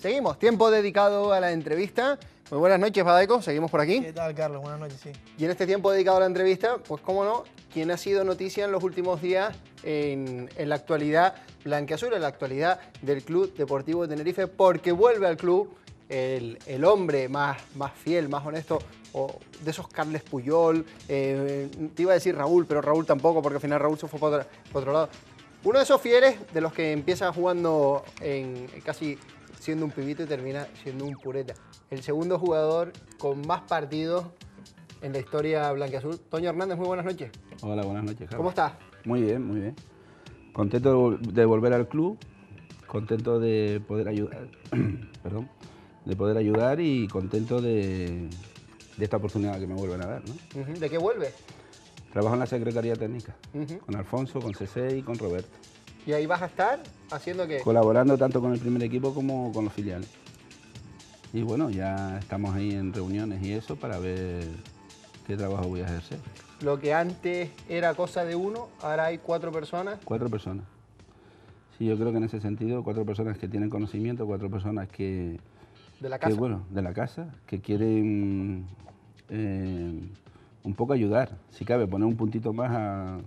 Seguimos, tiempo dedicado a la entrevista muy buenas noches, Badeco. Seguimos por aquí. ¿Qué tal, Carlos? Buenas noches, sí. Y en este tiempo dedicado a la entrevista, pues cómo no, quien ha sido noticia en los últimos días en, la actualidad Blanqueazura, en la actualidad del Club Deportivo de Tenerife? Porque vuelve al club el, hombre más, fiel, más honesto, o de esos Carles Puyol. Eh, te iba a decir Raúl, pero Raúl tampoco, porque al final Raúl se fue para otro, otro lado. Uno de esos fieles, de los que empieza jugando en casi siendo un pibito y termina siendo un pureta. El segundo jugador con más partidos en la historia blanqueazul. Toño Hernández, muy buenas noches. Hola, buenas noches. ¿Cómo estás? Muy bien, muy bien. Contento de volver al club, contento de poder ayudar, perdón, de poder ayudar y contento de, esta oportunidad que me vuelven a dar. ¿De qué vuelve Trabajo en la Secretaría Técnica, con Alfonso, con cc y con Roberto. ¿Y ahí vas a estar haciendo qué? Colaborando tanto con el primer equipo como con los filiales. Y bueno, ya estamos ahí en reuniones y eso para ver qué trabajo voy a ejercer. Lo que antes era cosa de uno, ahora hay cuatro personas. Cuatro personas. Sí, yo creo que en ese sentido, cuatro personas que tienen conocimiento, cuatro personas que... De la casa. Que, bueno, de la casa, que quieren eh, un poco ayudar, si cabe, poner un puntito más a,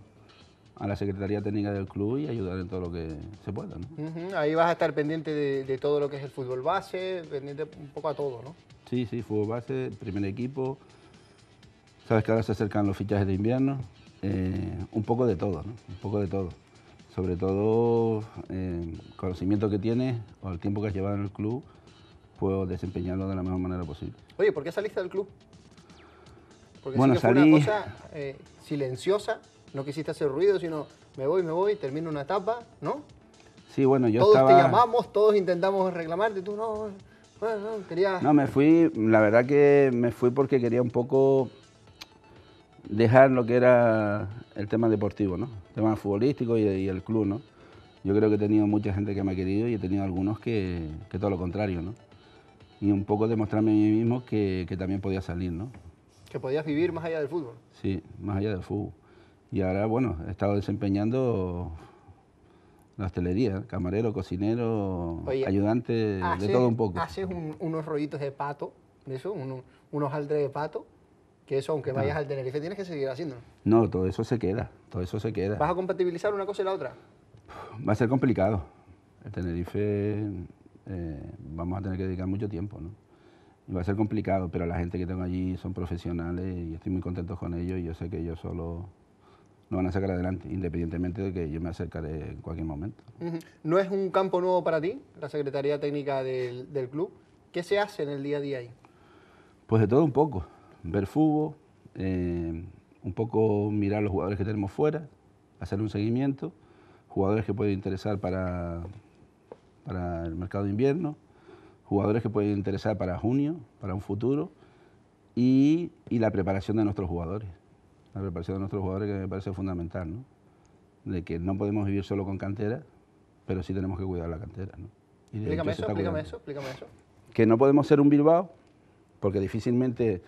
a la Secretaría Técnica del club y ayudar en todo lo que se pueda. ¿no? Ahí vas a estar pendiente de, todo lo que es el fútbol base, pendiente un poco a todo, ¿no? Sí, sí, fútbol base, primer equipo. Sabes que ahora se acercan los fichajes de invierno. Eh, un poco de todo, ¿no? Un poco de todo. Sobre todo, eh, conocimiento que tienes o el tiempo que has llevado en el club, puedo desempeñarlo de la mejor manera posible. Oye, ¿por qué saliste del club? Porque bueno, una cosa eh, silenciosa no quisiste hacer ruido, sino me voy, me voy, termino una etapa, ¿no? Sí, bueno, yo todos Todos te llamamos, todos intentamos reclamarte, tú no, no, no, quería... No, me fui, la verdad que me fui porque quería un poco dejar lo que era el tema deportivo, ¿no? El tema futbolístico y, el club, ¿no? Yo creo que he tenido mucha gente que me ha querido y he tenido algunos que, todo lo contrario, ¿no? Y un poco demostrarme a mí mismo que también podía salir, ¿no? Que podías vivir más allá del fútbol. Sí, más allá del fútbol. Y ahora, bueno, he estado desempeñando la hostelería, camarero, cocinero, ayudante, de todo un poco. Haces unos rollitos de pato, de eso, unos aldres de pato, que eso, aunque vayas ah. al Tenerife, tienes que seguir haciéndolo. No, todo eso se queda, todo eso se queda. ¿Vas a compatibilizar una cosa y la otra? Va a ser complicado. El Tenerife eh, vamos a tener que dedicar mucho tiempo, ¿no? Y va a ser complicado, pero la gente que tengo allí son profesionales y estoy muy contento con ellos y yo sé que yo solo lo van a sacar adelante, independientemente de que yo me acercaré en cualquier momento. ¿No es un campo nuevo para ti, la Secretaría Técnica del, club? ¿Qué se hace en el día a día ahí? Pues de todo un poco, ver fútbol, eh, un poco mirar los jugadores que tenemos fuera, hacer un seguimiento, jugadores que pueden interesar para, para el mercado de invierno, jugadores que pueden interesar para junio, para un futuro, y la preparación de nuestros jugadores la preparación de nuestros jugadores que me parece fundamental, ¿no? De que no podemos vivir solo con cantera, pero sí tenemos que cuidar la cantera, ¿no? explícame eso, explícame eso, explícame eso. Que no podemos ser un Bilbao, porque difícilmente,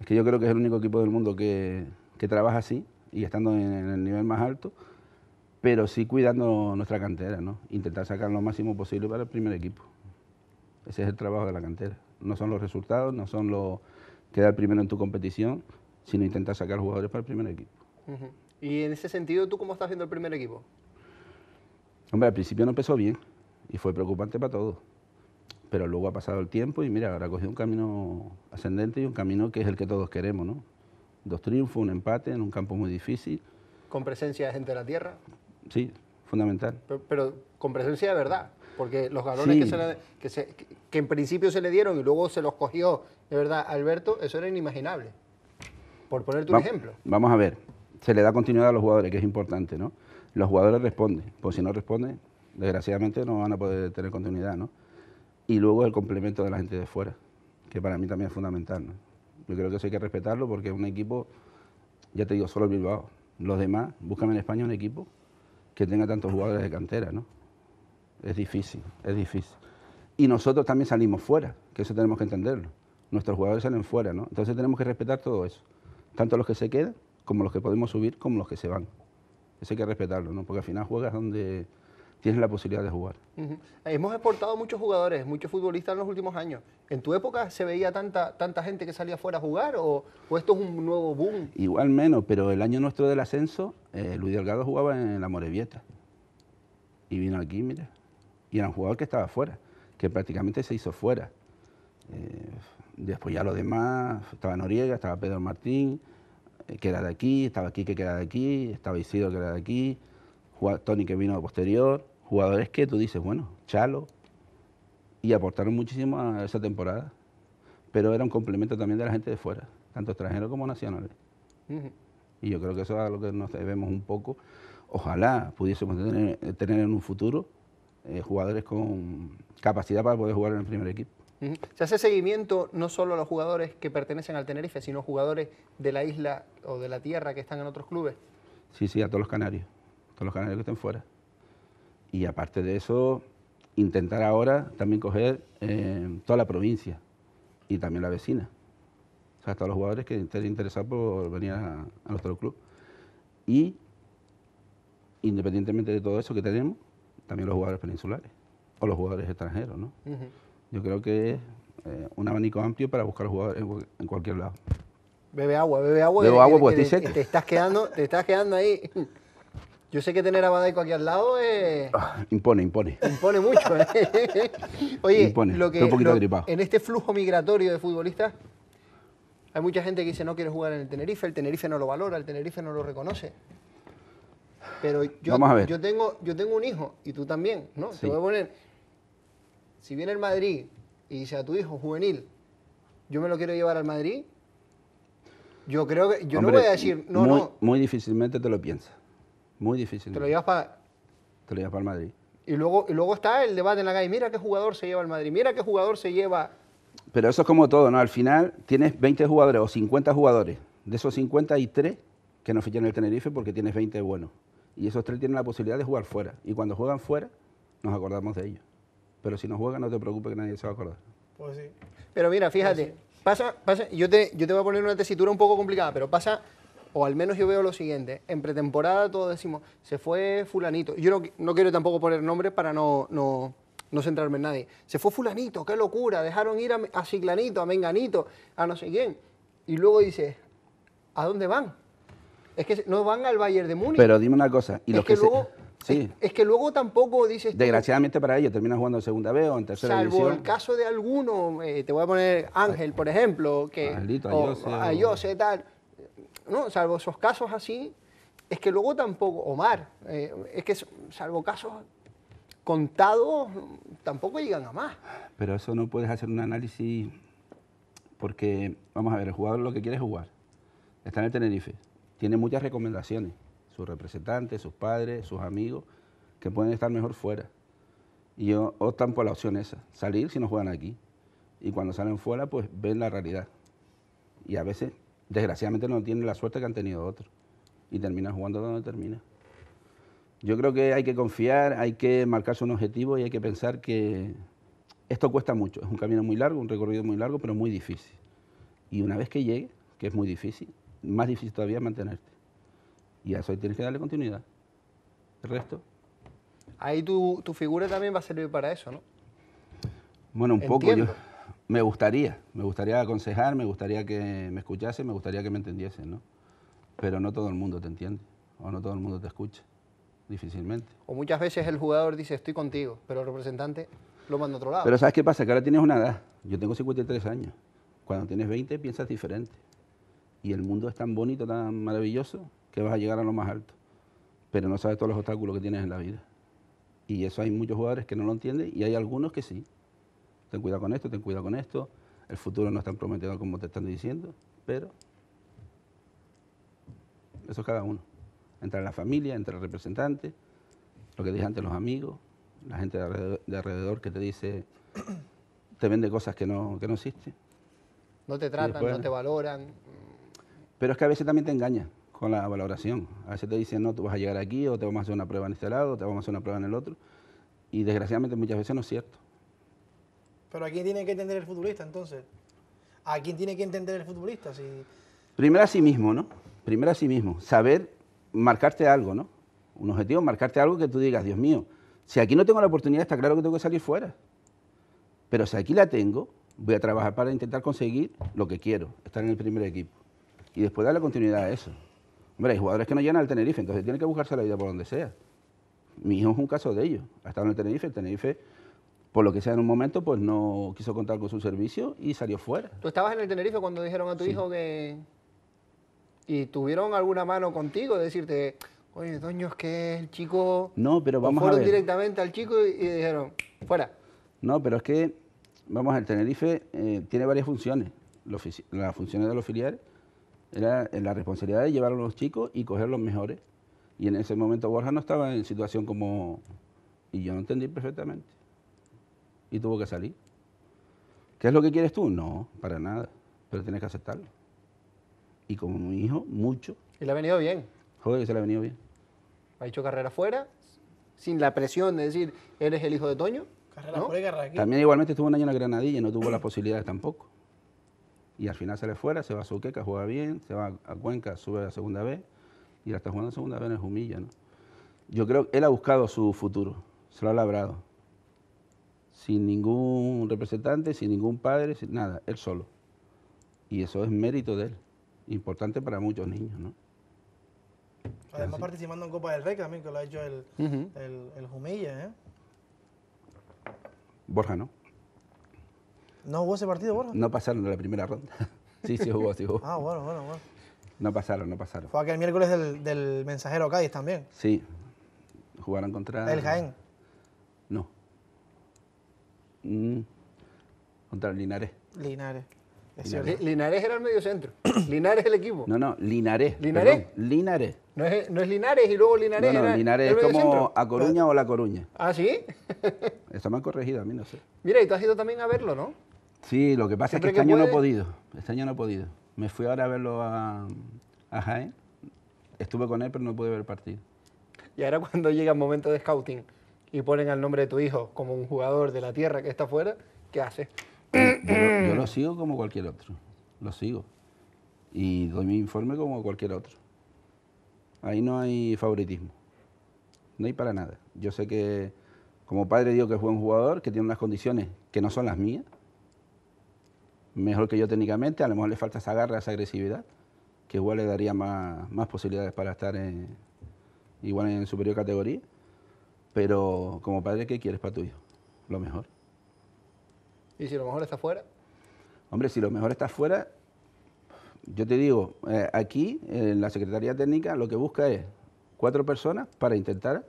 es que yo creo que es el único equipo del mundo que, que trabaja así y estando en, el nivel más alto, pero sí cuidando nuestra cantera, ¿no? Intentar sacar lo máximo posible para el primer equipo. Ese es el trabajo de la cantera. No son los resultados, no son los quedar primero en tu competición, sino intentar sacar jugadores para el primer equipo. Y en ese sentido, ¿tú cómo estás viendo el primer equipo? Hombre, al principio no empezó bien y fue preocupante para todos. Pero luego ha pasado el tiempo y mira, ahora ha cogido un camino ascendente y un camino que es el que todos queremos, ¿no? Dos triunfos, un empate en un campo muy difícil. ¿Con presencia de gente de la tierra? Sí, fundamental. Pero, con presencia de verdad, porque los galones que, que, se, que en principio se le dieron y luego se los cogió de verdad Alberto, eso era inimaginable por ponerte un ejemplo. Vamos a ver, se le da continuidad a los jugadores, que es importante, ¿no? Los jugadores responden, pues si no responden, desgraciadamente no van a poder tener continuidad, ¿no? Y luego el complemento de la gente de fuera, que para mí también es fundamental, ¿no? Yo creo que eso hay que respetarlo porque es un equipo, ya te digo, solo el Bilbao. Los demás, búscame en España un equipo que tenga tantos jugadores de cantera, ¿no? Es difícil, es difícil. Y nosotros también salimos fuera, que eso tenemos que entenderlo. Nuestros jugadores salen fuera, ¿no? Entonces tenemos que respetar todo eso tanto los que se quedan como los que podemos subir como los que se van. Eso hay que respetarlo, ¿no? porque al final juegas donde tienes la posibilidad de jugar. Hemos exportado muchos jugadores, muchos futbolistas en los últimos años. ¿En tu época se veía tanta, tanta gente que salía fuera a jugar o, esto es un nuevo boom? Igual menos, pero el año nuestro del ascenso, eh, Luis Delgado jugaba en la Morevieta. Y vino aquí, mira. Y era un jugador que estaba fuera, que prácticamente se hizo fuera. Eh, Después ya los demás, estaba Noriega, estaba Pedro Martín, eh, que era de aquí, estaba aquí que era de aquí, estaba Isidro que era de aquí, Tony que vino posterior, jugadores que tú dices, bueno, Chalo, y aportaron muchísimo a esa temporada, pero era un complemento también de la gente de fuera, tanto extranjeros como nacionales. Y yo creo que eso es lo que nos debemos un poco. Ojalá pudiésemos tener, en un futuro eh, jugadores con capacidad para poder jugar en el primer equipo. Se hace seguimiento no solo a los jugadores que pertenecen al Tenerife, sino a jugadores de la isla o de la tierra que están en otros clubes. Sí, sí, a todos los canarios, a todos los canarios que estén fuera. Y aparte de eso, intentar ahora también coger eh, toda la provincia y también la vecina. O sea, hasta los jugadores que estén interesados por venir a, nuestro club. Y independientemente de todo eso que tenemos, también los jugadores peninsulares o los jugadores extranjeros, ¿no? yo creo que es eh, un abanico amplio para buscar jugadores en cualquier lado. Bebe agua, bebe agua. Bebe eh, agua eh, porque Te estás quedando, te estás quedando ahí. Yo sé que tener a Badaico aquí al lado ah, impone, impone. Impone mucho. Oye, en este flujo migratorio de futbolistas, hay mucha gente que dice no quiere jugar en el Tenerife, el Tenerife no lo valora, el Tenerife no lo reconoce. Pero yo, tengo, yo tengo un hijo y tú también, ¿no? Se Te voy poner si viene el Madrid y dice a tu hijo juvenil, yo me lo quiero llevar al Madrid, yo creo que. Yo no voy a decir, no, muy, no. Muy difícilmente te lo piensas. Muy difícilmente. Te lo llevas para. Te lo llevas para el Madrid. Y luego, y luego está el debate en la calle: mira qué jugador se lleva al Madrid, mira qué jugador se lleva. Pero eso es como todo, ¿no? Al final tienes 20 jugadores o 50 jugadores. De esos 50 hay 3 que no fichan el Tenerife porque tienes 20 buenos. Y esos 3 tienen la posibilidad de jugar fuera. Y cuando juegan fuera, nos acordamos de ellos. Pero si no juega, no te preocupes que nadie se va a acordar. Pues sí. Pero mira, pues fíjate, pasa, pasa, yo te, yo te voy a poner una tesitura un poco complicada, pero pasa, o al menos yo veo lo siguiente, en pretemporada todos decimos, se fue fulanito. Yo no, quiero tampoco poner nombres para no, no, centrarme en nadie. Se fue fulanito, qué locura, dejaron ir a, Ciclanito, a Menganito, a no sé quién. Y luego dices, ¿a dónde van? Es que no van al Bayern de Múnich. Pero dime una cosa, y es que, es, que luego tampoco dices... Desgraciadamente para ellos, terminan jugando en segunda B o en tercera Salvo el caso de alguno, eh, te voy a poner Ángel, por ejemplo, que... Dios Ayose. tal. No, salvo esos casos así, es que luego tampoco... Omar, eh, es que salvo casos contados, tampoco llegan a más. Pero eso no puedes hacer un análisis porque, vamos a ver, el jugador lo que quiere jugar. Está en el Tenerife, tiene muchas recomendaciones representantes, sus padres, sus amigos, que pueden estar mejor fuera. Y optan por la opción esa, salir si no juegan aquí. Y cuando salen fuera, pues ven la realidad. Y a veces, desgraciadamente, no tienen la suerte que han tenido otros. Y terminan jugando donde termina. Yo creo que hay que confiar, hay que marcarse un objetivo y hay que pensar que esto cuesta mucho. Es un camino muy largo, un recorrido muy largo, pero muy difícil. Y una vez que llegue, que es muy difícil, más difícil todavía mantenerte. Y a eso tienes que darle continuidad. El resto. Ahí tu, tu figura también va a servir para eso, ¿no? Bueno, un poco. me gustaría, me gustaría aconsejar, me gustaría que me escuchase, me gustaría que me entendiesen, ¿no? Pero no todo el mundo te entiende, o no todo el mundo te escucha, difícilmente. O muchas veces el jugador dice, estoy contigo, pero el representante lo manda a otro lado. Pero ¿sabes qué pasa? Que ahora tienes una edad. Yo tengo 53 años. Cuando tienes 20 piensas diferente. Y el mundo es tan bonito, tan maravilloso, que vas a llegar a lo más alto, pero no sabes todos los obstáculos que tienes en la vida. Y eso hay muchos jugadores que no lo entienden y hay algunos que sí. Ten cuidado con esto, ten cuidado con esto. El futuro no es tan prometedor como te están diciendo, pero eso es cada uno. Entre la familia, entre el representante, lo que dije antes, los amigos, la gente de alrededor, que te dice, te vende cosas que no, que no existen. No te tratan, no te valoran. Pero es que a veces también te engañan con la valoración. A veces te dicen, no, tú vas a llegar aquí o te vamos a hacer una prueba en este lado, o te vamos a hacer una prueba en el otro. Y desgraciadamente muchas veces no es cierto. Pero ¿a quién tiene que entender el futbolista entonces? ¿A quién tiene que entender el futbolista? Si... Primero a sí mismo, ¿no? Primero a sí mismo. Saber marcarte algo, ¿no? Un objetivo, marcarte algo que tú digas, Dios mío, si aquí no tengo la oportunidad, está claro que tengo que salir fuera. Pero si aquí la tengo, voy a trabajar para intentar conseguir lo que quiero, estar en el primer equipo. Y después darle continuidad a eso. Hombre, hay jugadores que no llegan al Tenerife, entonces tiene que buscarse la vida por donde sea. Mi hijo es un caso de ello. Ha estado en el Tenerife, el Tenerife, por lo que sea en un momento, pues no quiso contar con su servicio y salió fuera. ¿Tú estabas en el Tenerife cuando dijeron a tu hijo que... ¿Y tuvieron alguna mano contigo de decirte, oye, Doño, es que el chico... No, pero vamos a directamente al chico y, dijeron, fuera. No, pero es que, vamos, el Tenerife eh, tiene varias funciones. las funciones de los filiales era la responsabilidad de llevar a los chicos y coger los mejores. Y en ese momento Borja no estaba en situación como... Y yo no entendí perfectamente. Y tuvo que salir. ¿Qué es lo que quieres tú? No, para nada. Pero tienes que aceptarlo. Y como mi hijo, mucho. Y le ha venido bien. Joder, se le ha venido bien. Ha hecho carrera afuera, sin la presión de decir, eres el hijo de Toño. Carrera y También igualmente estuvo un año en la Granadilla, no tuvo las posibilidades tampoco y al final sale fuera, se va a Suqueca, juega bien, se va a Cuenca, sube a la segunda vez y hasta está jugando a segunda vez en el Jumilla. Yo creo que él ha buscado su futuro, se lo ha labrado. Sin ningún representante, sin ningún padre, sin nada, él solo. Y eso es mérito de él, importante para muchos niños. Además, participando en Copa del Rey también, que lo ha hecho el, Jumilla. ¿eh? Borja, ¿no? ¿No jugó ese partido, Borja? No pasaron en la primera ronda. sí, sí jugó, sí jugó. Ah, bueno, bueno, bueno. No pasaron, no pasaron. Fue aquel miércoles del, del mensajero Cádiz también. Sí. Jugaron contra. ¿El Jaén? No. Mm. Contra Linares. Linares. Linares. Linares era el medio centro. Linares el equipo. No, no, Linares. ¿Linares? Linares. No es, no Linares y luego Linares. No, Linares es como A Coruña o La Coruña. ¿Ah, sí? Está mal corregido, a mí no sé. Mira, y tú has ido también a verlo, ¿no? Sí, lo que pasa es que este año no he podido. Este año no he podido. Me fui ahora a verlo a, Jaén. Estuve con él, pero no pude ver el partido. Y ahora cuando llega el momento de scouting y ponen al nombre de tu hijo como un jugador de la tierra que está afuera, ¿qué haces? Yo, lo sigo como cualquier otro. Lo sigo. Y doy mi informe como cualquier otro. Ahí no hay favoritismo. No hay para nada. Yo sé que como padre digo que es buen jugador que tiene unas condiciones que no son las mías mejor que yo técnicamente, a lo mejor le falta esa garra, esa agresividad, que igual le daría más, posibilidades para estar en, igual en superior categoría. Pero como padre, ¿qué quieres para tu hijo? Lo mejor. ¿Y si lo mejor está fuera? Hombre, si lo mejor está fuera, yo te digo, eh, aquí en la Secretaría Técnica lo que busca es cuatro personas para intentar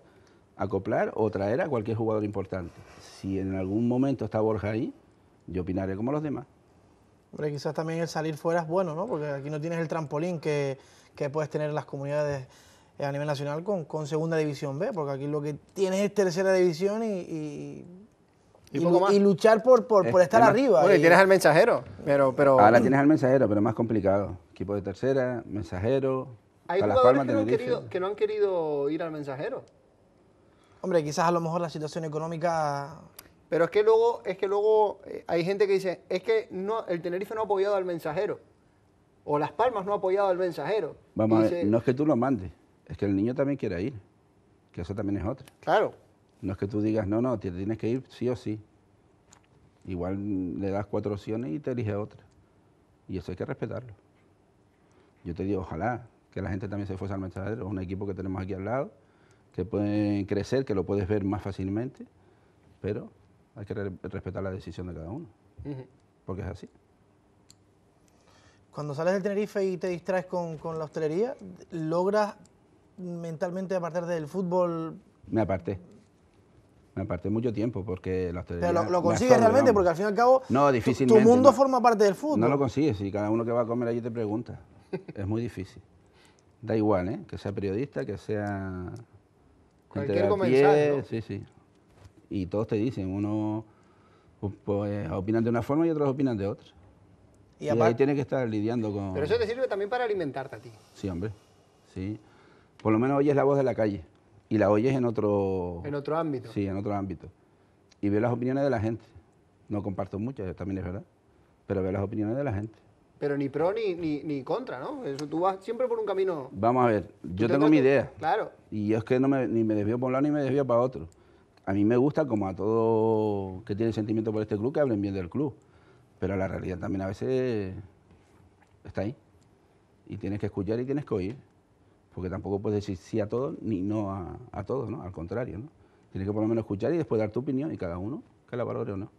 acoplar o traer a cualquier jugador importante. Si en algún momento está Borja ahí, yo opinaré como los demás. Hombre, quizás también el salir fuera es bueno, ¿no? Porque aquí no tienes el trampolín que, puedes tener en las comunidades eh, a nivel nacional con, con Segunda División B, porque aquí lo que tienes es Tercera División y, y, luchar por, por, estar arriba. Bueno, y tienes al mensajero, pero, pero... Ahora tienes al mensajero, pero es más complicado. Equipo de Tercera, mensajero... Hay jugadores que, han querido, que no han querido ir al mensajero. Hombre, quizás a lo mejor la situación económica pero es que luego, es que luego eh, hay gente que dice, es que no, el Tenerife no ha apoyado al mensajero. O Las Palmas no ha apoyado al mensajero. Vamos no es que tú lo mandes, es que el niño también quiera ir. Que eso también es otra. Claro. No es que tú digas, no, no, tienes que ir sí o sí. Igual le das cuatro opciones y te eliges otra. Y eso hay que respetarlo. Yo te digo, ojalá que la gente también se fuese al mensajero. Es un equipo que tenemos aquí al lado, que pueden crecer, que lo puedes ver más fácilmente, pero hay que respetar la decisión de cada uno, porque es así. Cuando sales del Tenerife y te distraes con, la hostelería, ¿logras mentalmente apartarte del fútbol? Me aparté. Me aparté mucho tiempo porque la hostelería... Pero lo, consigues realmente, porque al fin y al cabo no, difícilmente, tu, mundo forma parte del fútbol. No lo consigues, y cada uno que va a comer allí te pregunta. es muy difícil. Da igual, ¿eh? Que sea periodista, que sea... Cualquier comensal, Sí, sí y todos te dicen, uno pues, opinan de una forma y otros opinan de otra. Y, ahí tienes que estar lidiando con... Pero eso te sirve también para alimentarte a ti. Sí, hombre, sí. Por lo menos oyes la voz de la calle y la oyes en otro... En otro ámbito. Sí, en otro ámbito. Y veo las opiniones de la gente. No comparto muchas, también es verdad, pero veo las opiniones de la gente. Pero ni pro ni, ni, contra, ¿no? Eso, tú vas siempre por un camino... Vamos a ver, yo tengo mi idea. Claro. Y es que no me, ni me desvío por un lado ni me desvío para otro a mí me gusta, como a todo que tiene sentimiento por este club, que hablen bien del club. Pero la realidad también a veces está ahí. Y tienes que escuchar y tienes que oír. Porque tampoco puedes decir sí a todos ni no a, todos, ¿no? Al contrario, ¿no? Tienes que por lo menos escuchar y después dar tu opinión y cada uno que la valore o no.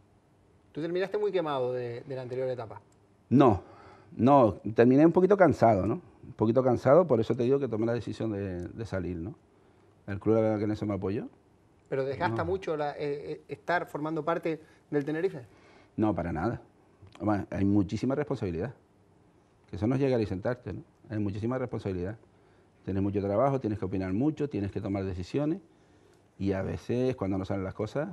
¿Tú terminaste muy quemado de, la anterior etapa? No, no, terminé un poquito cansado, ¿no? Un poquito cansado, por eso te digo que tomé la decisión de, salir, ¿no? El club, la verdad, que en eso me apoyó. ¿Pero desgasta mucho la, eh, eh, estar formando parte del Tenerife? No, para nada. hay muchísima responsabilidad. Que eso no es llegar y sentarte, Hay muchísima responsabilidad. Tienes mucho trabajo, tienes que opinar mucho, tienes que tomar decisiones y a veces cuando no salen las cosas,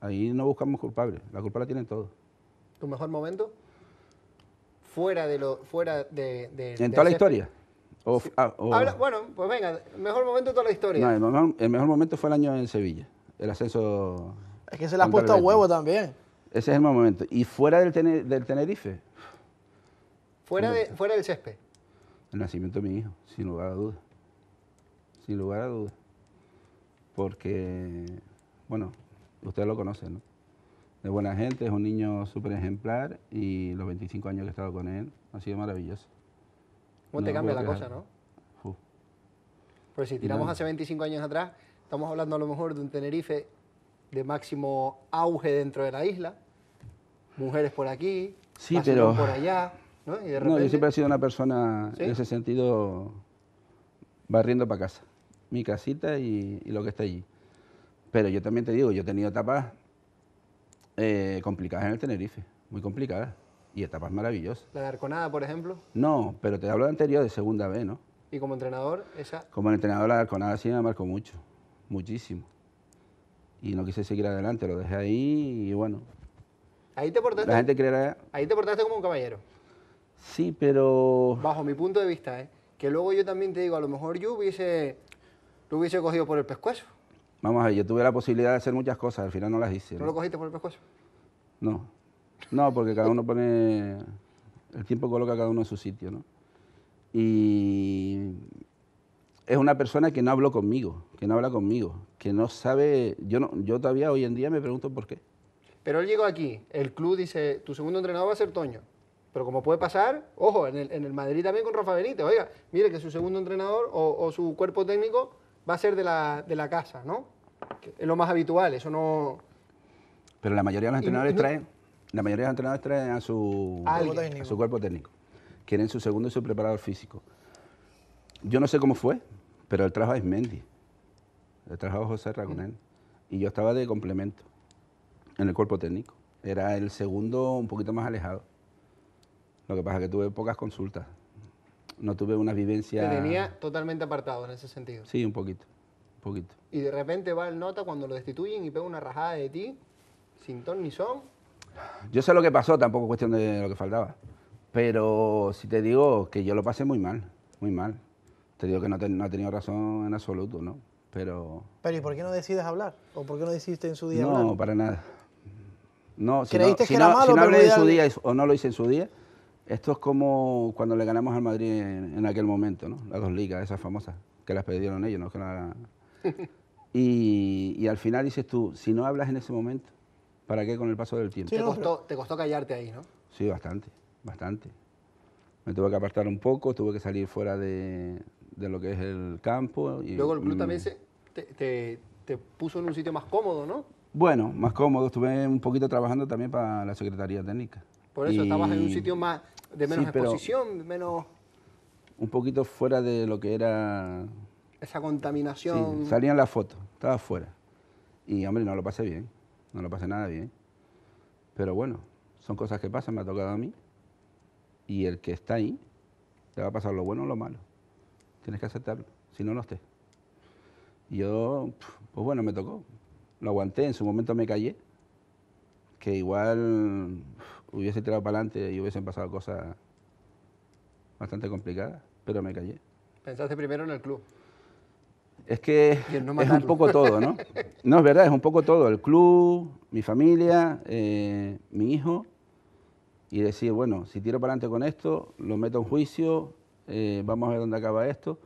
ahí no buscamos culpables. La culpa la tienen todos. ¿Tu mejor momento? Fuera de lo... Fuera de, en toda la historia. Ah, oh. bueno, pues venga, mejor momento de toda la historia. el, mejor, momento fue el año en Sevilla, el ascenso. Es que se le ha puesto a huevo también. Ese es el mejor momento. Y fuera del, Tenerife. Fuera, de, fuera del césped. El nacimiento de mi hijo, sin lugar a dudas. Sin lugar a dudas. Porque, bueno, ustedes lo conocen, ¿no? De buena gente, es un niño súper ejemplar y los 25 años que he estado con él ha sido maravilloso. ¿Cómo te cambia la cosa, no? Pues si tiramos hace 25 años atrás, estamos hablando a lo mejor de un Tenerife de máximo auge dentro de la isla, mujeres por aquí, sí, por allá, ¿no? yo siempre he sido una persona en ese sentido barriendo para casa, mi casita y, lo que está allí. Pero yo también te digo, yo he tenido etapas eh, complicadas en el Tenerife, muy complicadas y etapas maravillosas. ¿La de Arconada, por ejemplo? No, pero te hablo de anterior, de segunda B, ¿no? ¿Y como entrenador? esa? Como entrenador, la de Arconada sí me marcó mucho, muchísimo. Y no quise seguir adelante, lo dejé ahí y bueno. Ahí te portaste. La gente creerá. Ahí te portaste como un caballero. Sí, pero. Bajo mi punto de vista, ¿eh? Que luego yo también te digo, a lo mejor yo hubiese. Lo hubiese cogido por el pescuezo. Vamos a ver, yo tuve la posibilidad de hacer muchas cosas, al final no las hice. ¿No lo cogiste por el pescuezo? No. No, porque cada uno pone, el tiempo coloca cada uno en su sitio, ¿no? Y es una persona que no habló conmigo, que no habla conmigo, que no sabe, yo, no, yo todavía hoy en día me pregunto por qué. Pero él llegó aquí, el club dice, tu segundo entrenador va a ser Toño. Pero como puede pasar, ojo, en el, Madrid también con Rafa Benítez, oiga, mire que su segundo entrenador o, su cuerpo técnico va a ser de la, casa, ¿no? es lo más habitual, eso no... Pero la mayoría de los entrenadores traen la mayoría de los entrenadores traen a su, cuerpo técnico. Quieren su segundo y su preparador físico. Yo no sé cómo fue, pero él trabajo a Ismendi. el trajo a José Ragonel. Y yo estaba de complemento en el cuerpo técnico. Era el segundo un poquito más alejado. Lo que pasa es que tuve pocas consultas. No tuve una vivencia... Te tenía totalmente apartado en ese sentido. Sí, un poquito. Un poquito. Y de repente va el nota cuando lo destituyen y pega una rajada de ti, sin ton ni son. Yo sé lo que pasó, tampoco es cuestión de lo que faltaba. Pero si te digo que yo lo pasé muy mal, muy mal. Te digo que no, ha tenido razón en absoluto, ¿no? Pero... Pero ¿y por qué no decides hablar? ¿O por qué no decidiste en su día hablar? No, para nada. No, si no, que no hablé en su día o no lo hice en su día, esto es como cuando le ganamos al Madrid en, aquel momento, ¿no? Las dos ligas, esas famosas, que las perdieron ellos, ¿no? Que y al final dices tú, si no hablas en ese momento, ¿Para qué con el paso del tiempo? te, costó, callarte ahí, ¿no? Sí, bastante, bastante. Me tuve que apartar un poco, tuve que salir fuera de, de lo que es el campo. Y Luego el club también te, puso en un sitio más cómodo, ¿no? Bueno, más cómodo. Estuve un poquito trabajando también para la Secretaría Técnica. Por eso, estabas en un sitio más de menos exposición, menos... Un poquito fuera de lo que era... Esa contaminación. Sí, salía en la foto, estaba fuera. Y, hombre, no, lo pasé bien no lo pasa nada bien. ¿eh? Pero bueno, son cosas que pasan, me ha tocado a mí. Y el que está ahí, te va a pasar lo bueno o lo malo. Tienes que aceptarlo, si no, no estés. Y yo, pues bueno, me tocó. Lo aguanté, en su momento me callé, que igual hubiese tirado para adelante y hubiesen pasado cosas bastante complicadas, pero me callé. ¿Pensaste primero en el club? Es que es un poco todo, ¿no? No, es verdad, es un poco todo. El club, mi familia, eh, mi hijo. Y decir, bueno, si tiro para adelante con esto, lo meto en juicio, eh, vamos a ver dónde acaba esto.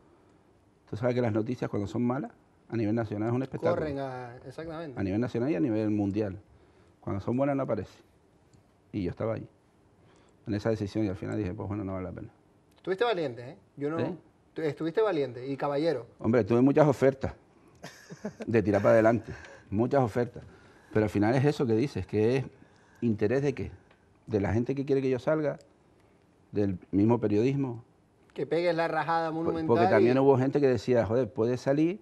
Tú sabes que las noticias cuando son malas, a nivel nacional es un espectáculo. Corren a, exactamente. A nivel nacional y a nivel mundial. Cuando son buenas no aparece. Y yo estaba ahí, en esa decisión, y al final dije, pues bueno, no vale la pena. Tuviste valiente, ¿eh? Yo no, Estuviste valiente y caballero. Hombre, tuve muchas ofertas de tirar para adelante, muchas ofertas. Pero al final es eso que dices, que es interés de qué? De la gente que quiere que yo salga, del mismo periodismo. Que pegues la rajada monumental. Porque también hubo gente que decía, joder, puedes salir,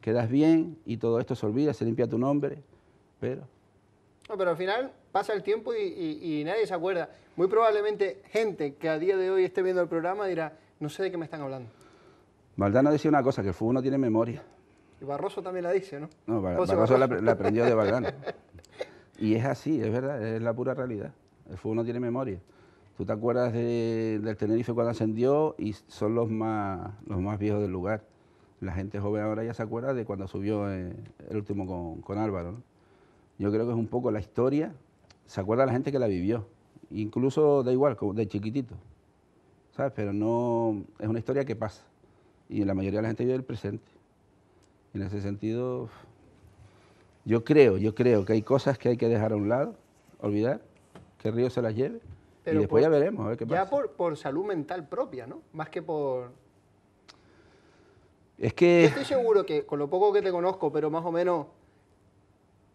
quedas bien y todo esto se olvida, se limpia tu nombre, pero... No, pero al final pasa el tiempo y nadie se acuerda. Muy probablemente gente que a día de hoy esté viendo el programa dirá, no sé de qué me están hablando. Valdano decía una cosa, que el fútbol no tiene memoria. Y Barroso también la dice, ¿no? No, Barroso, La, aprendió de Valdano. y es así, es verdad, es la pura realidad. El fútbol no tiene memoria. Tú te acuerdas del Tenerife cuando ascendió y son los más, los más viejos del lugar. La gente joven ahora ya se acuerda de cuando subió eh, el último con, Álvaro. Yo creo que es un poco la historia, se acuerda la gente que la vivió, incluso da igual, de chiquitito, ¿sabes? Pero no, es una historia que pasa y la mayoría de la gente vive el presente. En ese sentido, yo creo, yo creo que hay cosas que hay que dejar a un lado, olvidar, que río se las lleve. y después ya veremos, a ver qué pasa. Ya por, por salud mental propia, ¿no? Más que por... Es que... estoy seguro que, con lo poco que te conozco, pero más o menos,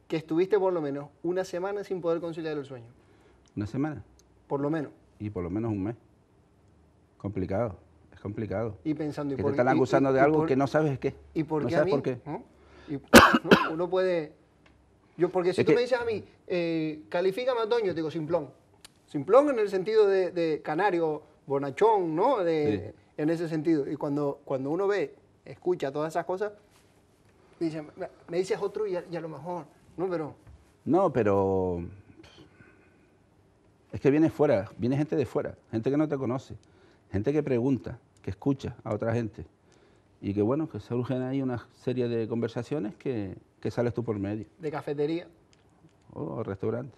que estuviste por lo menos una semana sin poder conciliar el sueño. ¿Una semana? Por lo menos. Y por lo menos un mes. Complicado complicado. Y pensando... que te están acusando de algo que no sabes qué. ¿Y por qué por uno puede... Yo, porque si tú me dices a mí, eh, califícame a Toño, te digo simplón. Simplón en el sentido de, canario, bonachón, ¿no? De, En ese sentido. Y cuando, cuando uno ve, escucha todas esas cosas, dice, me dices otro y y a lo mejor, ¿no? Pero... No, pero... Es que viene fuera, viene gente de fuera, gente que no te conoce, gente que pregunta que escucha a otra gente. Y que bueno, que surgen ahí una serie de conversaciones que, sales tú por medio. ¿De cafetería? O, oh, restaurante.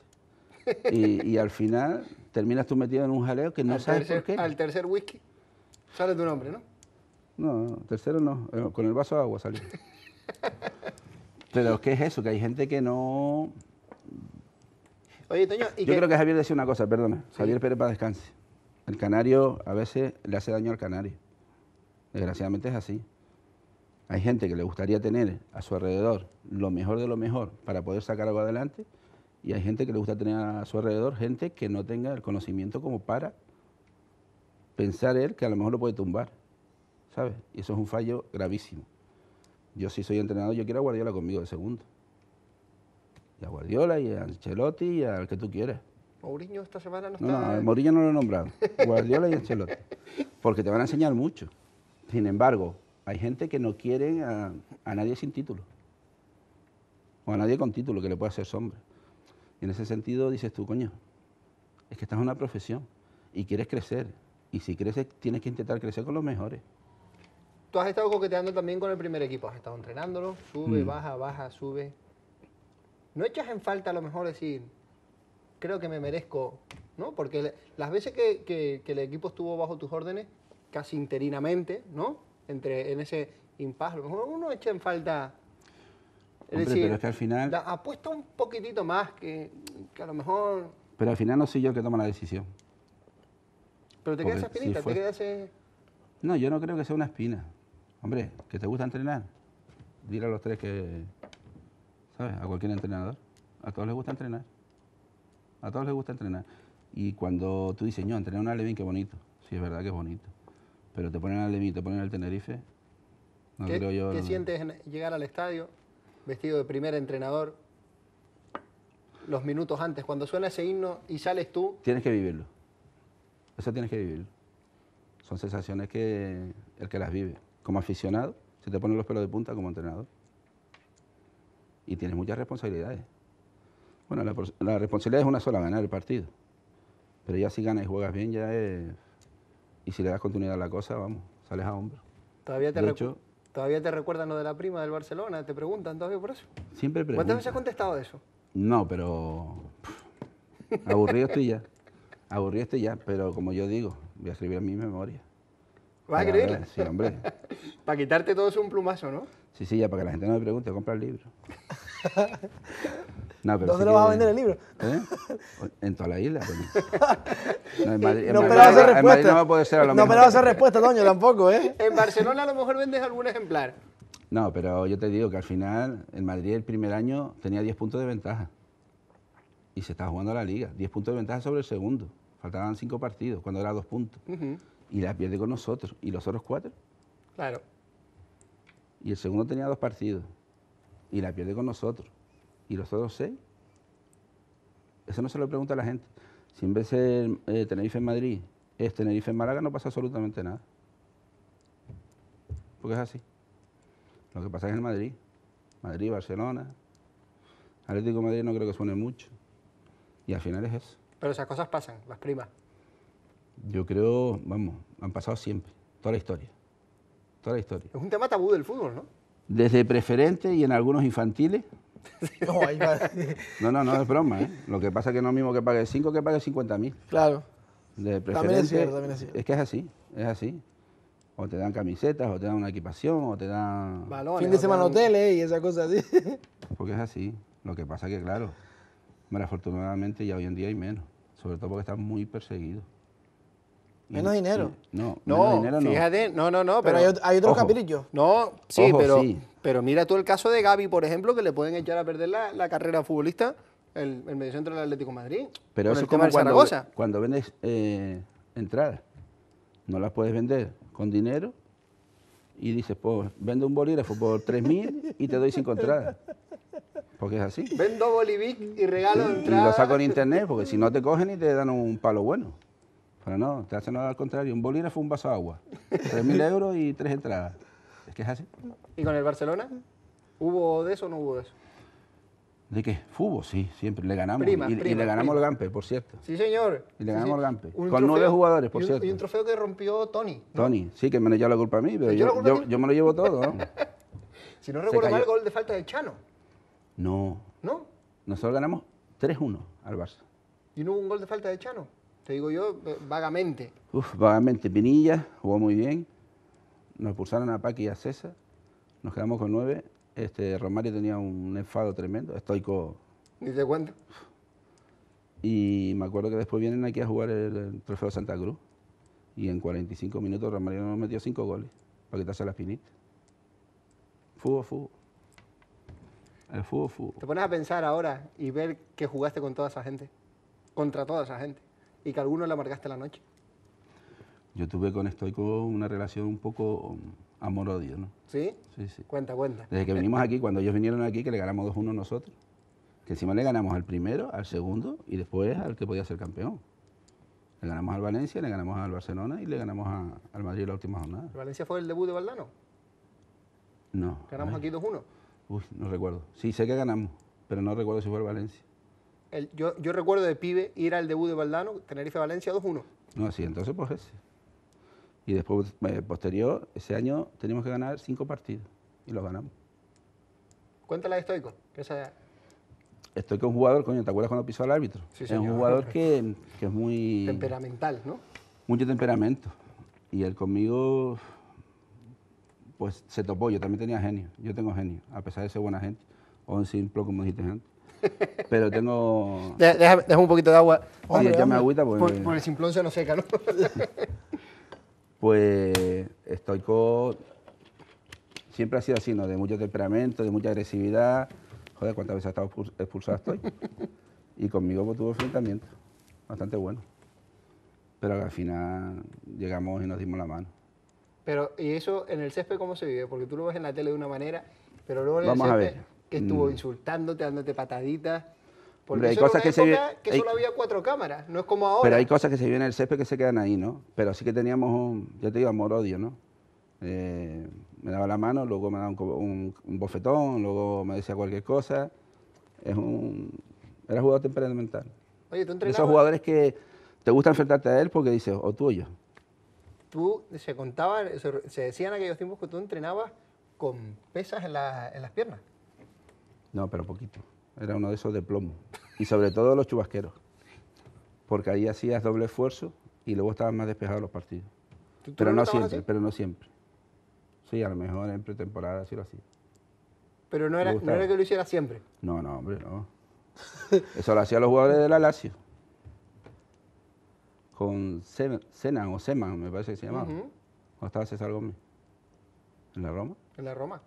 y, al final terminas tú metido en un jaleo que no sabes por qué. Al tercer whisky sale tu nombre, ¿no? No, tercero no, eh, con el vaso de agua salió. Pero ¿qué es eso? Que hay gente que no... Oye, Toño, Yo creo que Javier decía una cosa, perdona. Javier Pérez para descanse. El canario a veces le hace daño al canario. Desgraciadamente es así. Hay gente que le gustaría tener a su alrededor lo mejor de lo mejor para poder sacar algo adelante y hay gente que le gusta tener a su alrededor gente que no tenga el conocimiento como para pensar él que a lo mejor lo puede tumbar. ¿Sabes? Y eso es un fallo gravísimo. Yo si soy entrenador, yo quiero a Guardiola conmigo de segundo. Y a Guardiola y a Ancelotti y al que tú quieras. Mourinho esta semana no, está... No, Mourinho no lo he nombrado. Guardiola y Ancelotti. Porque te van a enseñar mucho. Sin embargo, hay gente que no quiere a, nadie sin título. O a nadie con título que le pueda hacer sombra. Y en ese sentido dices tú, coño, es que estás en una profesión y quieres crecer. Y si creces, tienes que intentar crecer con los mejores. Tú has estado coqueteando también con el primer equipo, has estado entrenándolo, sube, mm. baja, baja, sube. ¿No echas en falta a lo mejor decir, creo que me merezco, ¿no? Porque las veces que, el equipo estuvo bajo tus órdenes, casi interinamente, ¿no? Entre, en ese impasse, uno echa en falta... Es Hombre, pero es que al final... apuesta un poquitito más que, a lo mejor... Pero al final no soy yo que toma la decisión. Pero te quedas esa espinita, te quedas. ese... No, yo no creo que sea una espina. Hombre, que te gusta entrenar. Dile a los tres que, ¿sabes? A cualquier entrenador. A todos les gusta entrenar a todos les gusta entrenar. Y cuando tú dices, entrenar un Alevín, qué bonito. Sí, es verdad que es bonito. Pero te ponen al Alevín, te ponen al Tenerife. No ¿Qué, creo yo, ¿qué sientes llegar al estadio vestido de primer entrenador? Los minutos antes, cuando suena ese himno y sales tú. Tienes que vivirlo. Eso tienes que vivirlo. Son sensaciones que el que las vive. Como aficionado, se te ponen los pelos de punta como entrenador. Y tienes muchas responsabilidades. Bueno, la, responsabilidad es una sola, ganar el partido. Pero ya si ganas y juegas bien, ya es... Y si le das continuidad a la cosa, vamos, sales a hombro. Todavía te, ¿Todavía te recuerdan lo de la prima del Barcelona? ¿Te preguntan todavía por eso? Siempre preguntan. ¿Cuántas veces has contestado de eso? No, pero... aburrido estoy ya. Aburrido estoy ya, pero como yo digo, voy a escribir en mi memoria. ¿Vas a escribir? Sí, hombre. para quitarte todo eso un plumazo, ¿no? Sí, sí, ya para que la gente no me pregunte, compra el libro. ¿Dónde lo vas a vender el libro? ¿Eh? En toda la isla. No, esperaba hacer respuesta. no esperaba hacer respuesta, Toño, tampoco, ¿eh? En Barcelona a lo mejor vendes algún ejemplar. No, pero yo te digo que al final, en Madrid el primer año tenía 10 puntos de ventaja. Y se estaba jugando la liga. 10 puntos de ventaja sobre el segundo. Faltaban 5 partidos, cuando era 2 puntos. Y la pierde con nosotros. ¿Y los otros 4? Claro. Y el segundo tenía 2 partidos. Y la pierde con nosotros. ¿Y los otros seis? Eso no se lo pregunta a la gente. Si en vez de eh, Tenerife en Madrid es Tenerife en Málaga, no pasa absolutamente nada. Porque es así. Lo que pasa es en Madrid. Madrid, Barcelona. Atlético Madrid no creo que suene mucho. Y al final es eso. Pero esas cosas pasan, las primas. Yo creo, vamos, han pasado siempre. Toda la historia. Toda la historia. Es un tema tabú del fútbol, ¿no? Desde preferente y en algunos infantiles, No, no, no, es broma. ¿eh? Lo que pasa es que no es lo mismo que pague 5 que pague 50 mil. Claro. De preferencia, también es es que es así, es así. O te dan camisetas, o te dan una equipación, o te dan... fin de semana hoteles eh, y esas cosas así. Porque es así. Lo que pasa es que, claro, mal afortunadamente ya hoy en día hay menos. Sobre todo porque están muy perseguidos. Menos mm, dinero. Mm, no, no, no. fíjate, no, no, no. Pero, hay, otros No, sí, pero, pero mira tú el caso de Gaby, por ejemplo, que le pueden echar a perder la, carrera futbolista, el, el mediocentro del Atlético Madrid. Pero eso es como cuando, cuando, vendes eh, entradas, no las puedes vender con dinero y dices, pues vendo un bolígrafo por 3.000 y te doy sin entradas. Porque es así. Vendo bolivic y regalo entradas. Y lo saco en internet, porque si no te cogen y te dan un palo bueno. Pero no, te hacen al contrario. Un bolígrafo, un vaso de agua. 3.000 euros y tres entradas. Es que es así. ¿Y con el Barcelona? ¿Hubo de eso o no hubo de eso? ¿De qué? Fútbol, sí, siempre. Le ganamos. y, le ganamos el por cierto. Sí, señor. Y le ganamos el con nueve jugadores, por cierto. Y un trofeo que rompió Tony. Tony, sí, que me le lleva la culpa a mí, pero yo, me lo llevo todo. si no recuerdo mal, el gol de falta de Chano. No. ¿No? Nosotros ganamos 3-1 al Barça. ¿Y no hubo un gol de falta de Chano? Te digo yo, eh, vagamente. Uf, vagamente. Pinilla jugó muy bien. Nos expulsaron a Paqui y a César. Nos quedamos con nueve. Este, Romario tenía un enfado tremendo, estoico. ¿Ni te cuento? Y me acuerdo que después vienen aquí a jugar el, Trofeo Santa Cruz. Y en 45 minutos Romario nos metió cinco goles para quitarse la pinitas. Fútbol, fútbol. El fútbol, fútbol. Te pones a pensar ahora y ver que jugaste con toda esa gente. Contra toda esa gente y que alguno le amargaste la noche? Yo tuve con Estoico una relación un poco mm, amor ¿no? ¿Sí? Sí, sí. Cuenta, cuenta. Desde que venimos aquí, cuando ellos vinieron aquí, que le ganamos 2-1 nosotros, que encima le ganamos al primero, al segundo y después al que podía ser campeón. Le ganamos al Valencia, le ganamos al Barcelona y le ganamos al Madrid la última jornada. Valencia fue el debut de Valdano? No. ¿Ganamos aquí 2-1? Uy, no recuerdo. Sí, sé que ganamos, pero no recuerdo si fue el Valencia yo, recuerdo de pibe ir al debut de Valdano, Tenerife-Valencia 2-1. No, sí, entonces pues ese. Y después, eh, posterior, ese año teníamos que ganar cinco partidos y los ganamos. Cuéntala de Estoico. esa... Estoico es un jugador, coño, ¿te acuerdas cuando pisó al árbitro? Sí, es un jugador que, es muy... Temperamental, ¿no? Mucho temperamento. Y él conmigo, pues se topó. Yo también tenía genio. Yo tengo genio, a pesar de ser buena gente. O un simple, como dijiste antes. Pero tengo. deja, un poquito de agua. y ya me agüita porque... por, por, el simplón se nos seca, ¿no? pues estoy con... siempre ha sido así, ¿no? De mucho temperamento, de mucha agresividad. Joder, cuántas veces ha estado expulsado estoy. Y conmigo pues, tuvo enfrentamiento. Bastante bueno. Pero al final llegamos y nos dimos la mano. Pero, ¿y eso en el césped cómo se vive? Porque tú lo ves en la tele de una manera, pero luego en el Vamos a ver que estuvo mm. insultándote, dándote pataditas. Porque hay cosas que, se que solo había cuatro cámaras, no es como ahora. Pero hay cosas que se vienen en el césped que se quedan ahí, ¿no? Pero sí que teníamos, un, yo te digo, amor-odio, ¿no? Eh, me daba la mano, luego me daba un, bofetón, luego me decía cualquier cosa. Es un, era jugador temperamental. Oye, ¿tú entrenabas? Esos jugadores que te gusta enfrentarte a él porque dices, o tú o yo. Tú, se contaba, se, decían en aquellos tiempos que tú entrenabas con pesas en las piernas. No, pero poquito. Era uno de esos de plomo. Y sobre todo los chubasqueros. Porque ahí hacías doble esfuerzo y luego estaban más despejados los partidos. pero no, siempre, pero no siempre. Sí, a lo mejor en pretemporada sí lo hacía. Pero no era, no era que lo hiciera siempre. No, no, hombre, no. Eso lo hacían los jugadores de la Lazio. Con Senan o Seman, me parece que se llamaba. Uh estaba César Gómez? ¿En la Roma? En la Roma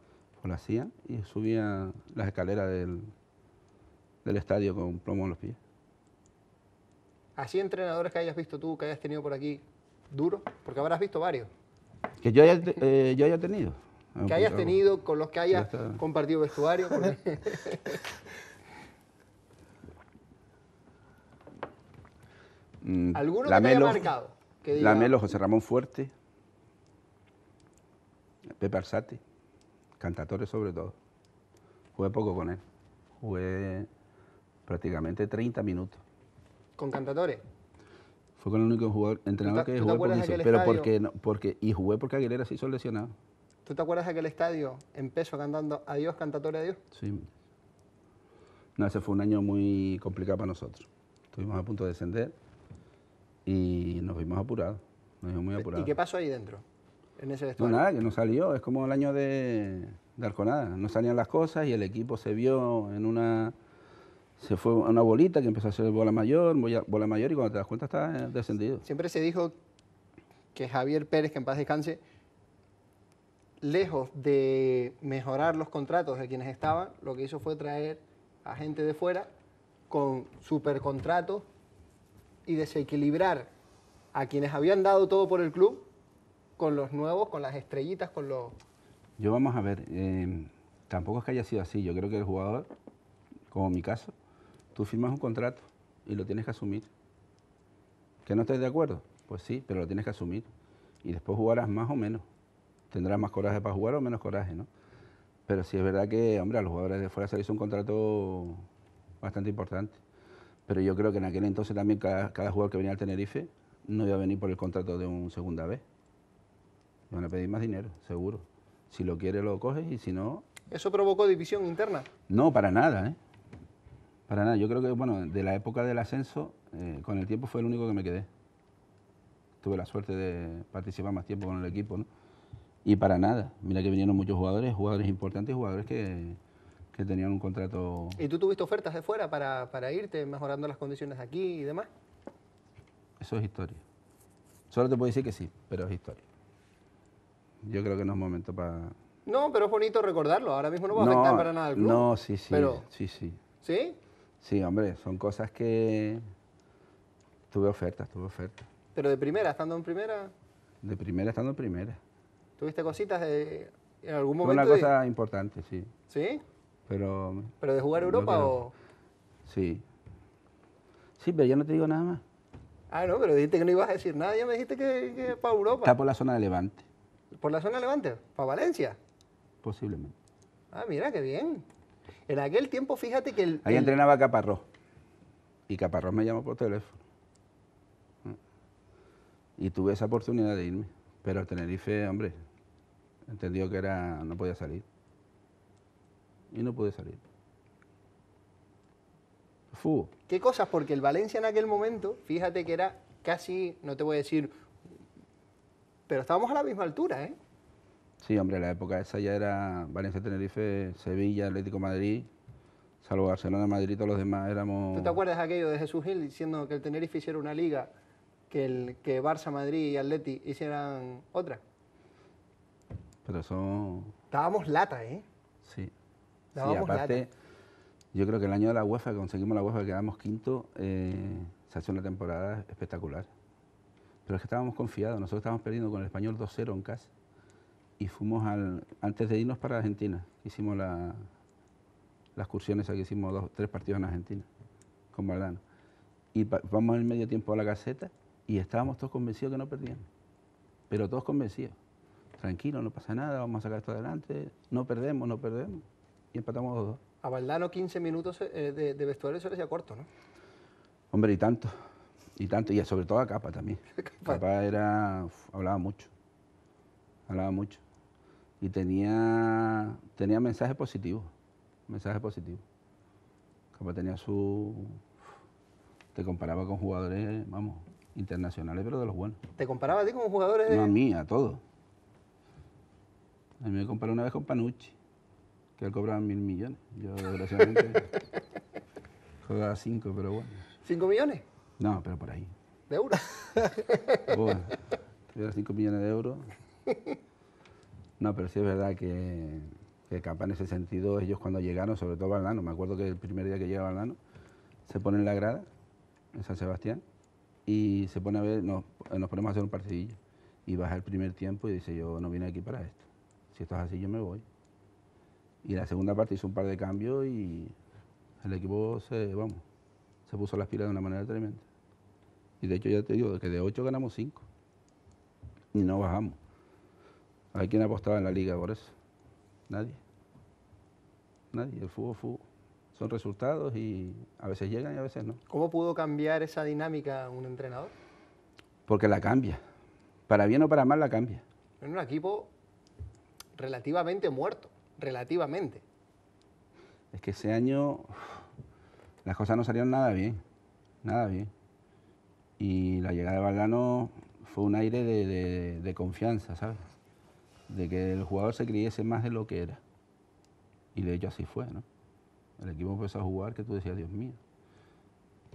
lo hacía y subía las escaleras del, estadio con plomo en los pies. ¿Así entrenadores que hayas visto tú, que hayas tenido por aquí, duro? Porque habrás visto varios. Que yo haya, eh, yo haya tenido. Que hayas tenido, con los que hayas compartido vestuario. Algunos. Mm, ¿Alguno que te haya marcado? Lamelo, José Ramón Fuerte, Pepe Arzate cantadores sobre todo. Jugué poco con él. Jugué prácticamente 30 minutos. ¿Con cantadores Fue con el único jugador, entrenador que jugué con eso, porque, y jugué porque Aguilera se hizo lesionado. ¿Tú te acuerdas de aquel estadio empezó cantando Adiós, cantatore, adiós? Sí. No, ese fue un año muy complicado para nosotros. Estuvimos a punto de descender y nos fuimos apurados. Nos vimos muy apurados. ¿Y qué pasó ahí dentro? ese No, nada, que no salió. Es como el año de, de Arconada. No salían las cosas y el equipo se vio en una... Se fue una bolita que empezó a ser bola mayor, bola mayor y cuando te das cuenta está eh, descendido. Siempre se dijo que Javier Pérez, que en paz descanse, lejos de mejorar los contratos de quienes estaban, lo que hizo fue traer a gente de fuera con supercontratos y desequilibrar a quienes habían dado todo por el club con los nuevos, con las estrellitas, con los... Yo vamos a ver, eh, tampoco es que haya sido así. Yo creo que el jugador, como mi caso, tú firmas un contrato y lo tienes que asumir. ¿Que no estés de acuerdo? Pues sí, pero lo tienes que asumir. Y después jugarás más o menos. Tendrás más coraje para jugar o menos coraje, ¿no? Pero sí es verdad que, hombre, a los jugadores de fuera se les hizo un contrato bastante importante. Pero yo creo que en aquel entonces también cada, cada jugador que venía al Tenerife no iba a venir por el contrato de un segunda vez van a pedir más dinero, seguro. Si lo quiere lo coges y si no... ¿Eso provocó división interna? No, para nada, ¿eh? Para nada. Yo creo que, bueno, de la época del ascenso, eh, con el tiempo fue el único que me quedé. Tuve la suerte de participar más tiempo con el equipo, ¿no? Y para nada. Mira que vinieron muchos jugadores, jugadores importantes, jugadores que, tenían un contrato... ¿Y tú tuviste ofertas de fuera para irte, mejorando las condiciones aquí y demás? Eso es historia. Solo te puedo decir que sí, pero es historia yo creo que no es momento para... No, pero es bonito recordarlo, ahora mismo no va a afectar para nada al club. No, sí, sí, sí, sí. ¿Sí? Sí, hombre, son cosas que... Tuve ofertas, tuve ofertas. ¿Pero de primera, estando en primera? De primera, estando en primera. ¿Tuviste cositas de... en algún momento? Fue una cosa importante, sí. ¿Sí? Pero... ¿Pero de jugar Europa o...? Sí. Sí, pero yo no te digo nada más. Ah, no, pero dijiste que no ibas a decir nada, ya me dijiste que, que para Europa. Está por la zona de Levante. ¿Por la zona Levante? ¿Para Valencia? Posiblemente. Ah, mira, qué bien. En aquel tiempo, fíjate que el... Ahí entrenaba Caparrós. Y Caparrós me llamó por teléfono. Mm. Y tuve esa oportunidad de irme. Pero Tenerife, hombre, entendió que era no podía salir. Y no pude salir. Fugo. ¿Qué cosas? Porque el Valencia en aquel momento, fíjate que era casi, no te voy a decir pero estábamos a la misma altura, ¿eh? Sí, hombre, la época esa ya era Valencia, Tenerife, Sevilla, Atlético Madrid, salvo Barcelona, Madrid, todos los demás éramos... ¿Tú te acuerdas aquello de Jesús Gil diciendo que el Tenerife hiciera una liga, que, el, que Barça, Madrid y Atleti hicieran otra? Pero eso... Estábamos lata, ¿eh? Sí. Estábamos aparte, lata. yo creo que el año de la UEFA, que conseguimos la UEFA, quedamos quinto, eh, se hace una temporada espectacular pero es que estábamos confiados, nosotros estábamos perdiendo con el español 2-0 en casa y fuimos al, antes de irnos para Argentina, hicimos la, las excursiones aquí, hicimos dos, tres partidos en Argentina, con Valdano. Y vamos al medio tiempo a la caseta y estábamos todos convencidos que no perdíamos, pero todos convencidos. Tranquilo, no pasa nada, vamos a sacar esto adelante, no perdemos, no perdemos. Y empatamos dos. A Valdano 15 minutos eh, de, vestuario eso le hacía corto, ¿no? Hombre, y tanto. Y tanto, y sobre todo a Capa también. Capa era, hablaba mucho, hablaba mucho. Y tenía, tenía positivos, positivos positivos, Capa tenía su... te comparaba con jugadores, vamos, internacionales, pero de los buenos. ¿Te comparaba a ti con jugadores? No, a mí, a todos. A mí me comparó una vez con Panucci, que él cobraba mil millones. Yo, desgraciadamente, jugaba cinco, pero bueno. ¿Cinco millones? No, pero por ahí. ¿De euros? Bueno, tuviera 5 millones de euros. No, pero sí es verdad que, que en ese sentido, ellos cuando llegaron, sobre todo Valdano, me acuerdo que el primer día que llega Valdano, se pone en la grada, en San Sebastián, y se pone a ver, nos, nos ponemos a hacer un partidillo. Y baja el primer tiempo y dice, yo no vine aquí para esto. Si esto es así, yo me voy. Y la segunda parte hizo un par de cambios y el equipo se, vamos, se puso las pilas de una manera tremenda. Y de hecho ya te digo que de 8 ganamos 5. Y no bajamos. ¿Hay quien apostaba en la liga por eso? Nadie. Nadie. El fútbol, fútbol. Son resultados y a veces llegan y a veces no. ¿Cómo pudo cambiar esa dinámica un entrenador? Porque la cambia. Para bien o para mal la cambia. En un equipo relativamente muerto. Relativamente. Es que ese año las cosas no salieron nada bien. Nada bien la llegada de Valdano fue un aire de, confianza, ¿sabes? De que el jugador se creyese más de lo que era. Y de hecho así fue, ¿no? El equipo empezó a jugar que tú decías, Dios mío.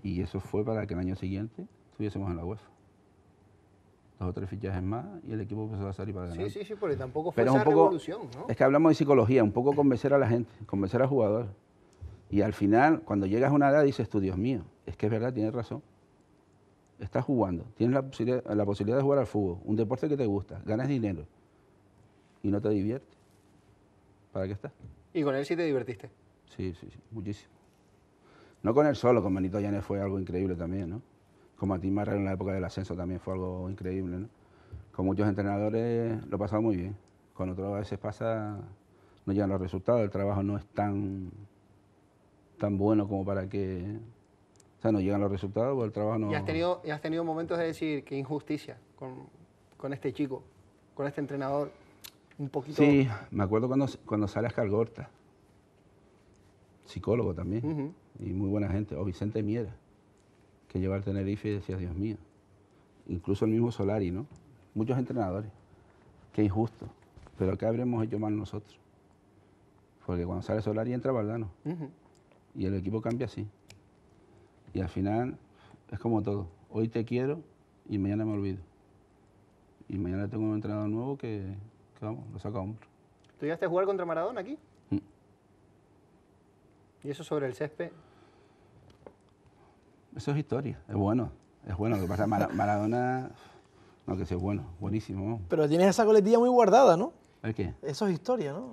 Y eso fue para que el año siguiente estuviésemos en la UEFA. Dos o tres fichajes más y el equipo empezó a salir para ganar. Sí, sí, sí, porque tampoco fue Pero esa ¿no? Es que hablamos de psicología, un poco convencer a la gente, convencer al jugador. Y al final, cuando llegas a una edad, dices tú, Dios mío, es que es verdad, tienes razón estás jugando, tienes la, posibilidad, de jugar al fútbol, un deporte que te gusta, ganas dinero y no te diviertes, ¿para qué estás? Y con él sí te divertiste. Sí, sí, sí, muchísimo. No con él solo, con Benito Llanes fue algo increíble también, ¿no? a Tim Marrero, en la época del ascenso también fue algo increíble, ¿no? Con muchos entrenadores lo pasaba muy bien. Con otros a veces pasa, no llegan los resultados, el trabajo no es tan, tan bueno como para que o sea, no llegan los resultados porque el trabajo no... ¿Y has tenido, momentos de decir qué injusticia con, este chico, con este entrenador? Un poquito... Sí, me acuerdo cuando, cuando sale Ascar Gorta, psicólogo también, y muy buena gente, o oh, Vicente Miera, que lleva al Tenerife y decía, Dios mío, incluso el mismo Solari, ¿no? Muchos entrenadores, qué injusto, pero ¿qué habremos hecho mal nosotros? Porque cuando sale Solari entra Valdano, y el equipo cambia así. Y al final es como todo. Hoy te quiero y mañana me olvido. Y mañana tengo un entrenador nuevo que, lo saca a ¿Tú llegaste a jugar contra Maradona aquí? Mm. ¿Y eso sobre el césped? Eso es historia. Es bueno. Es bueno. Lo que pasa Maradona... No, que sea bueno. Buenísimo. Pero tienes esa coletilla muy guardada, ¿no? ¿El qué? Eso es historia, ¿no?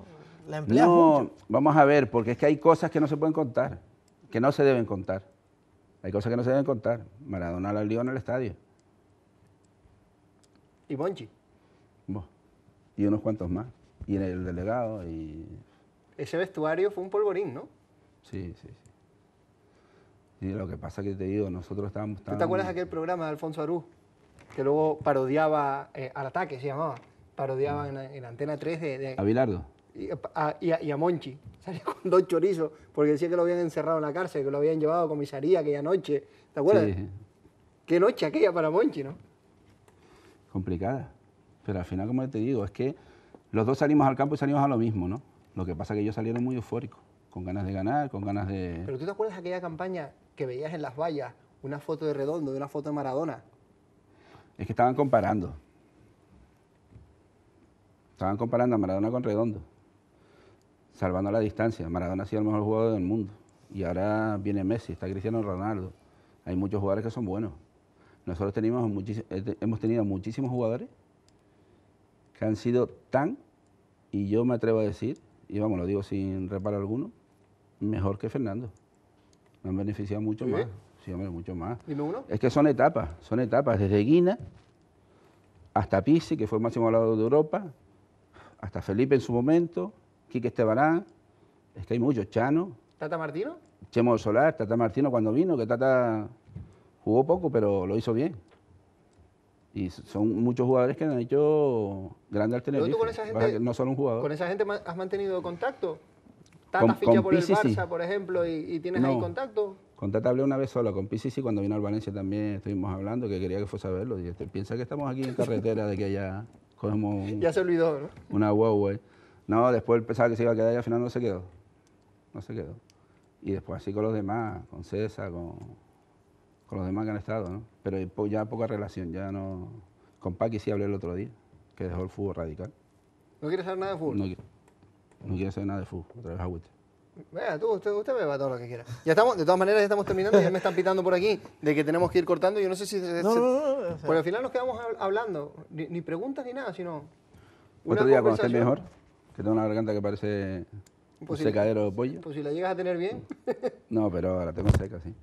La No, vamos a ver, porque es que hay cosas que no se pueden contar, que no se deben contar. Hay cosas que no se deben contar. Maradona la lió en el estadio. ¿Y Bonchi? Y unos cuantos más. Y en el delegado. Y... Ese vestuario fue un polvorín, ¿no? Sí, sí, sí. Y lo que pasa es que te digo, nosotros estábamos... ¿Tú te acuerdas de aquel programa de Alfonso Arús? Que luego parodiaba eh, al ataque, se llamaba. Parodiaban mm. en, Antena 3 de... de... Abilardo y a, Monchi. Salió con dos chorizos porque decía que lo habían encerrado en la cárcel, que lo habían llevado a comisaría aquella noche. ¿Te acuerdas? Qué noche aquella para Monchi, ¿no? Complicada. Pero al final, como te digo, es que los dos salimos al campo y salimos a lo mismo, ¿no? Lo que pasa es que ellos salieron muy eufóricos, con ganas de ganar, con ganas de... Pero tú te acuerdas de aquella campaña que veías en las vallas una foto de Redondo de una foto de Maradona? Es que estaban comparando. Estaban comparando a Maradona con Redondo salvando la distancia. Maradona ha sido el mejor jugador del mundo. Y ahora viene Messi, está Cristiano Ronaldo. Hay muchos jugadores que son buenos. Nosotros eh, hemos tenido muchísimos jugadores que han sido tan, y yo me atrevo a decir, y vamos, lo digo sin reparo alguno, mejor que Fernando. Me han beneficiado mucho más. Sí, hombre, mucho más. uno? Es que son etapas, son etapas. Desde Guina hasta Pisi, que fue el máximo lado de Europa, hasta Felipe en su momento, Quique Estebaná, es que hay muchos, Chano. ¿Tata Martino? Chemo Solar, Tata Martino cuando vino, que Tata jugó poco, pero lo hizo bien. Y son muchos jugadores que han hecho grandes alternativas. Tú con esa gente, no solo un jugador. ¿Con esa gente has mantenido contacto? ¿Tata ficha por el Barça, por ejemplo, y, tienes ahí contacto? Con Tata hablé una vez solo, con Pisi cuando vino al Valencia también estuvimos hablando, que quería que fuese a verlo. Este, piensa que estamos aquí en carretera, de que ya cogemos... ya se olvidó, ¿no? Una guagua. Eh. No, después pensaba que se iba a quedar y al final no se quedó. No se quedó. Y después así con los demás, con César, con, los demás que han estado, ¿no? Pero ya poca relación, ya no... Con Paqui sí hablé el otro día, que dejó el fútbol radical. ¿No quiere saber nada de fútbol? No, quiere saber nada de fútbol, otra vez agüita. Vea, tú, usted, usted, me va todo lo que quiera. Ya estamos, de todas maneras, ya estamos terminando. Ya me están pitando por aquí de que tenemos que ir cortando. Yo no sé si. Pero al final nos quedamos hablando. Ni, preguntas ni nada, sino. ¿Otro día cuando mejor? Que tengo una garganta que parece un secadero de pollo. Pues si la llegas a tener bien. no, pero la tengo seca, sí.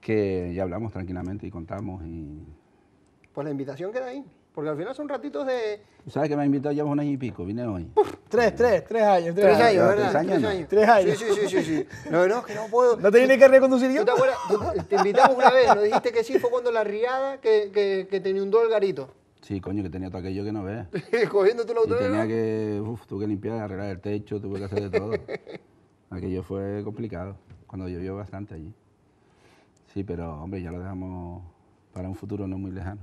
Que ya hablamos tranquilamente y contamos y... Pues la invitación queda ahí. Porque al final son ratitos de... ¿Sabes que me ha invitado ya un año y pico? Vine hoy. tres, tres, tres años. Tres, años, ¿verdad? Tres años. Tres años. Sí, sí, sí, sí, No, no, que no puedo. ¿No te viene que reconducir yo? ¿Tú te acuerdas? te invitamos una vez, nos dijiste que sí, fue cuando la riada que, que, que te inundó el garito. Sí, coño, que tenía todo aquello que no ves. Cogiendo tú la autovía. Tenía que, uf, tuve que limpiar, arreglar el techo, tuve que hacer de todo. aquello fue complicado, cuando llovió bastante allí. Sí, pero hombre, ya lo dejamos para un futuro no muy lejano.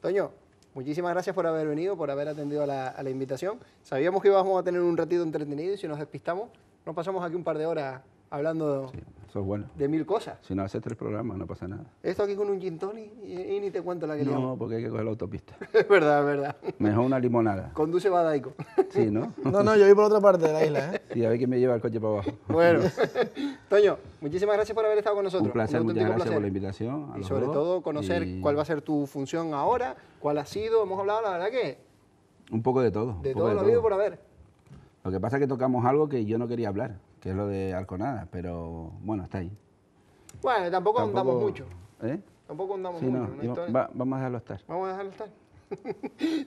Toño, muchísimas gracias por haber venido, por haber atendido a la, a la invitación. Sabíamos que íbamos a tener un ratito entretenido y si nos despistamos, nos pasamos aquí un par de horas hablando de mil cosas. Si no haces tres programas, no pasa nada. Esto aquí con un gin y, ni te cuento la que No, porque hay que coger la autopista. es verdad, verdad. Mejor una limonada. Conduce Badaico. sí, ¿no? no, no, yo voy por otra parte de la isla, ¿eh? Sí, a ver quién me lleva el coche para abajo. bueno. Toño, muchísimas gracias por haber estado con nosotros. Un placer, un muchas gracias placer. por la invitación. y sobre todo conocer cuál va a ser tu función ahora, cuál ha sido. Hemos hablado, la verdad que... Un poco de todo. De todo lo habido por haber. Lo que pasa es que tocamos algo que yo no quería hablar que es lo de Arconada, pero bueno, está ahí. Bueno, tampoco, andamos mucho. ¿Eh? Tampoco andamos mucho. ¿eh? vamos a dejarlo estar. Vamos a dejarlo estar.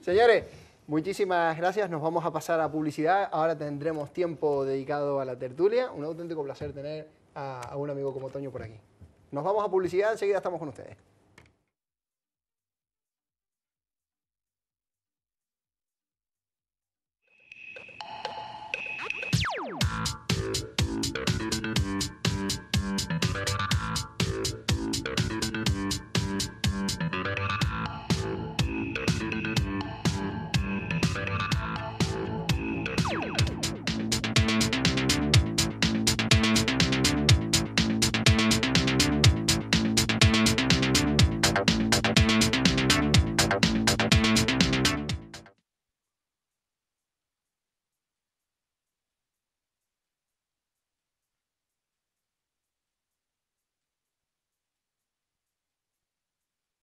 Señores, muchísimas gracias. Nos vamos a pasar a publicidad. Ahora tendremos tiempo dedicado a la tertulia. Un auténtico placer tener a, a un amigo como Toño por aquí. Nos vamos a publicidad. Enseguida estamos con ustedes.